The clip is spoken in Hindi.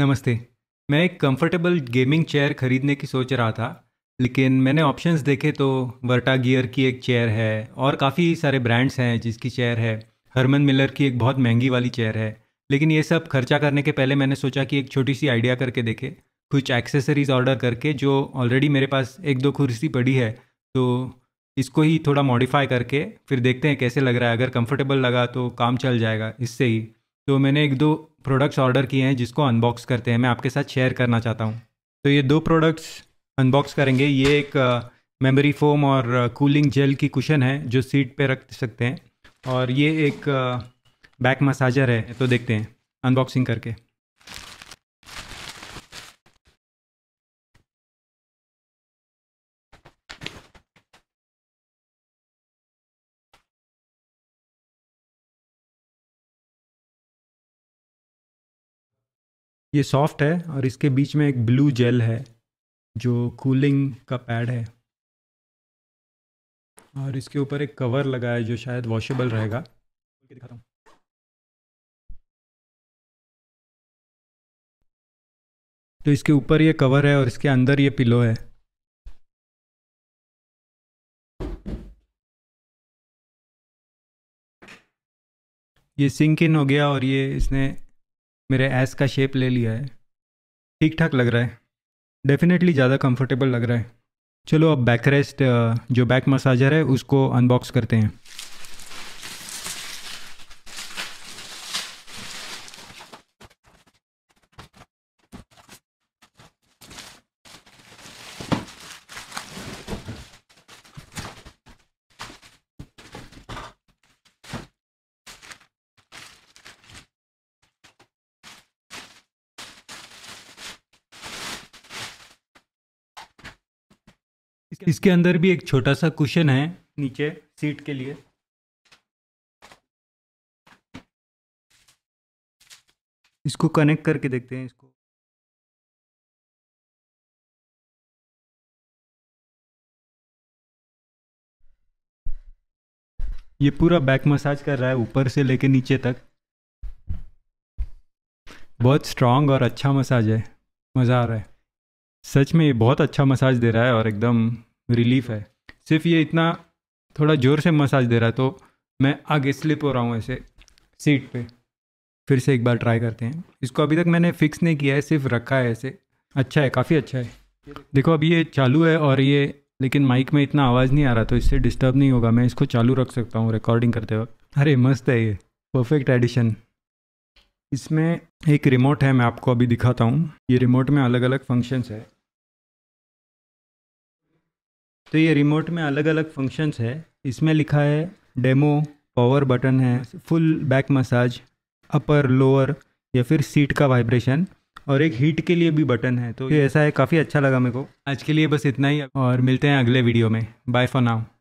नमस्ते मैं एक कंफर्टेबल गेमिंग चेयर खरीदने की सोच रहा था लेकिन मैंने ऑप्शंस देखे तो वर्टा गियर की एक चेयर है और काफ़ी सारे ब्रांड्स हैं जिसकी चेयर है हरमन मिलर की एक बहुत महंगी वाली चेयर है लेकिन ये सब खर्चा करने के पहले मैंने सोचा कि एक छोटी सी आइडिया करके देखे कुछ एक्सेसरीज ऑर्डर करके जो ऑलरेडी मेरे पास एक दो कुर्सी पड़ी है तो इसको ही थोड़ा मॉडिफाई करके फिर देखते हैं कैसे लग रहा है अगर कंफर्टेबल लगा तो काम चल जाएगा इससे ही तो मैंने एक दो प्रोडक्ट्स ऑर्डर किए हैं जिसको अनबॉक्स करते हैं मैं आपके साथ शेयर करना चाहता हूँ तो ये दो प्रोडक्ट्स अनबॉक्स करेंगे ये एक मेमोरी फोम और कूलिंग जेल की कुशन है जो सीट पे रख सकते हैं और ये एक बैक मसाजर है तो देखते हैं अनबॉक्सिंग करके ये सॉफ्ट है और इसके बीच में एक ब्लू जेल है जो कूलिंग का पैड है और इसके ऊपर एक कवर लगा है जो शायद वॉशेबल रहेगा दिखाता हूँ तो इसके ऊपर ये कवर है और इसके अंदर ये पिलो है ये सिंक इन हो गया और ये इसने मेरे एस का शेप ले लिया है ठीक ठाक लग रहा है डेफिनेटली ज़्यादा कंफर्टेबल लग रहा है चलो अब बैक रेस्ट जो बैक मसाजर है उसको अनबॉक्स करते हैं इसके अंदर भी एक छोटा सा कुशन है नीचे सीट के लिए इसको कनेक्ट करके देखते हैं इसको ये पूरा बैक मसाज कर रहा है ऊपर से लेके नीचे तक बहुत स्ट्रांग और अच्छा मसाज है मज़ा आ रहा है सच में ये बहुत अच्छा मसाज दे रहा है और एकदम रिलीफ है सिर्फ ये इतना थोड़ा ज़ोर से मसाज दे रहा है तो मैं आगे स्लिप हो रहा हूँ ऐसे सीट पे फिर से एक बार ट्राई करते हैं इसको अभी तक मैंने फिक्स नहीं किया है सिर्फ रखा है ऐसे अच्छा है काफ़ी अच्छा है देखो अभी ये चालू है और ये लेकिन माइक में इतना आवाज़ नहीं आ रहा तो इससे डिस्टर्ब नहीं होगा मैं इसको चालू रख सकता हूँ रिकॉर्डिंग करते वक्त अरे मस्त है ये परफेक्ट एडिशन इसमें एक रिमोट है मैं आपको अभी दिखाता हूँ ये रिमोट में अलग अलग फंक्शंस है तो ये रिमोट में अलग अलग फंक्शंस है इसमें लिखा है डेमो पावर बटन है full back massage upper lower या फिर सीट का वाइब्रेशन और एक हीट के लिए भी बटन है तो ये ऐसा है काफ़ी अच्छा लगा मेरे को आज के लिए बस इतना ही और मिलते हैं अगले वीडियो में बाय फॉर नाउ